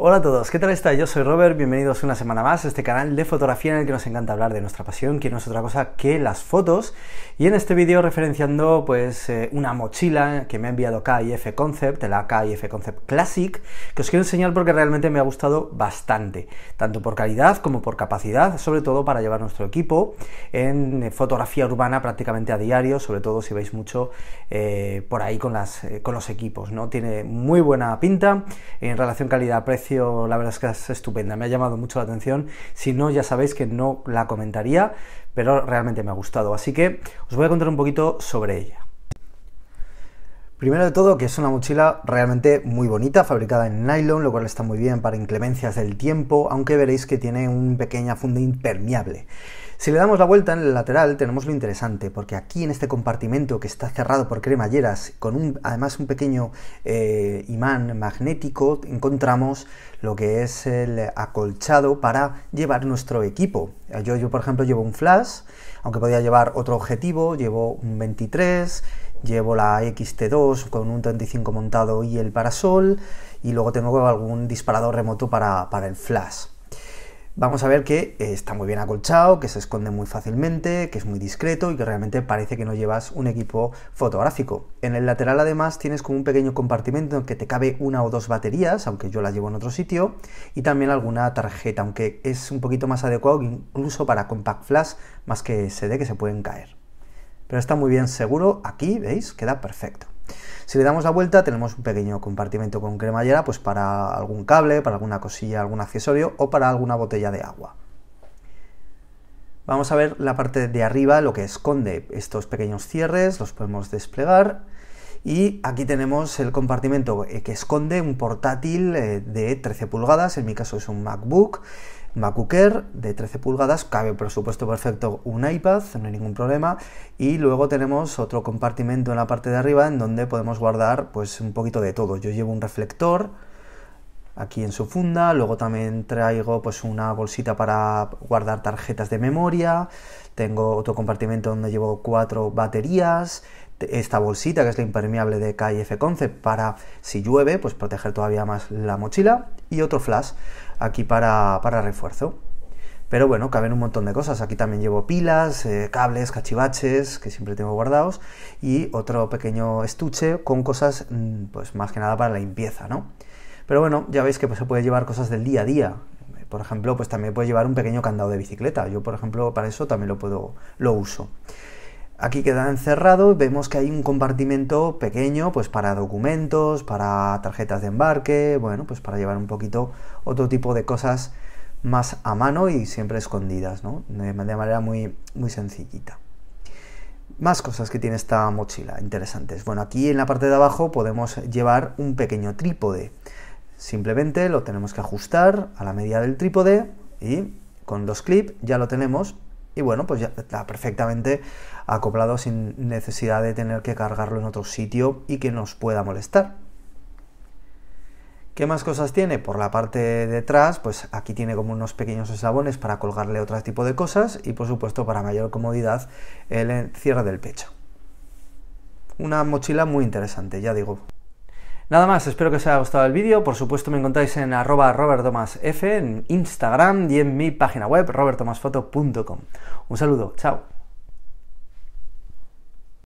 Hola a todos, ¿qué tal estáis? Yo soy Robert, bienvenidos una semana más a este canal de fotografía en el que nos encanta hablar de nuestra pasión, que no es otra cosa que las fotos. Y en este vídeo referenciando pues eh, una mochila que me ha enviado KIF Concept, la KIF Concept Classic, que os quiero enseñar porque realmente me ha gustado bastante, tanto por calidad como por capacidad, sobre todo para llevar nuestro equipo en eh, fotografía urbana prácticamente a diario, sobre todo si veis mucho eh, por ahí con, las, con los equipos, ¿no? Tiene muy buena pinta en relación calidad-precio la verdad es que es estupenda, me ha llamado mucho la atención. Si no, ya sabéis que no la comentaría, pero realmente me ha gustado. Así que os voy a contar un poquito sobre ella. Primero de todo, que es una mochila realmente muy bonita, fabricada en nylon, lo cual está muy bien para inclemencias del tiempo, aunque veréis que tiene un pequeña funda impermeable. Si le damos la vuelta en el lateral tenemos lo interesante, porque aquí en este compartimento que está cerrado por cremalleras, con además un pequeño eh, imán magnético, encontramos lo que es el acolchado para llevar nuestro equipo. Yo, yo por ejemplo, llevo un flash, aunque podía llevar otro objetivo, llevo un 23, llevo la XT2 con un 35 montado y el parasol, y luego tengo algún disparador remoto para el flash vamos a ver que eh, está muy bien acolchado, que se esconde muy fácilmente, que es muy discreto y que realmente parece que no llevas un equipo fotográfico. En el lateral además tienes como un pequeño compartimento en que te cabe una o dos baterías, aunque yo las llevo en otro sitio, y también alguna tarjeta, aunque es un poquito más adecuado incluso para compact flash más que se dé que se pueden caer. Pero está muy bien seguro, aquí veis, queda perfecto. Si le damos la vuelta tenemos un pequeño compartimento con cremallera pues para algún cable, para alguna cosilla, algún accesorio o para alguna botella de agua. Vamos a ver la parte de arriba, lo que esconde estos pequeños cierres, los podemos desplegar y aquí tenemos el compartimento eh, que esconde un portátil eh, de 13 pulgadas, en mi caso es un MacBook, MacBook Air de 13 pulgadas, cabe por supuesto perfecto un iPad, no hay ningún problema, y luego tenemos otro compartimento en la parte de arriba en donde podemos guardar pues un poquito de todo. Yo llevo un reflector aquí en su funda, luego también traigo pues una bolsita para guardar tarjetas de memoria, tengo otro compartimento donde llevo cuatro baterías, esta bolsita que es la impermeable de KF Concept para si llueve, pues proteger todavía más la mochila y otro flash aquí para, refuerzo. Pero bueno, caben un montón de cosas. Aquí también llevo pilas, eh, cables, cachivaches, que siempre tengo guardados, y otro pequeño estuche con cosas, mm, pues más que nada para la limpieza, ¿no? Pero bueno, ya veis que pues, se puede llevar cosas del día a día. Por ejemplo, pues también puede llevar un pequeño candado de bicicleta. Yo, por ejemplo, para eso también lo puedo, lo uso. Aquí queda encerrado, vemos que hay un compartimento pequeño pues para documentos, para tarjetas de embarque, bueno, pues para llevar un poquito otro tipo de cosas más a mano y siempre escondidas, De, manera muy, muy sencillita. Más cosas que tiene esta mochila interesantes. Bueno, aquí en la parte de abajo podemos llevar un pequeño trípode. Simplemente lo tenemos que ajustar a la medida del trípode y con dos clips ya lo tenemos y bueno, pues ya está perfectamente acoplado sin necesidad de tener que cargarlo en otro sitio y que nos pueda molestar. ¿Qué más cosas tiene? Por la parte de atrás, pues aquí tiene como unos pequeños eslabones para colgarle otro tipo de cosas y por supuesto para mayor comodidad el cierre del pecho. Una mochila muy interesante, ya digo. Nada más, espero que os haya gustado el vídeo. Por supuesto, me encontráis en arroba robertomasf en Instagram y en mi página web robertomasfoto.com. Un saludo, chao.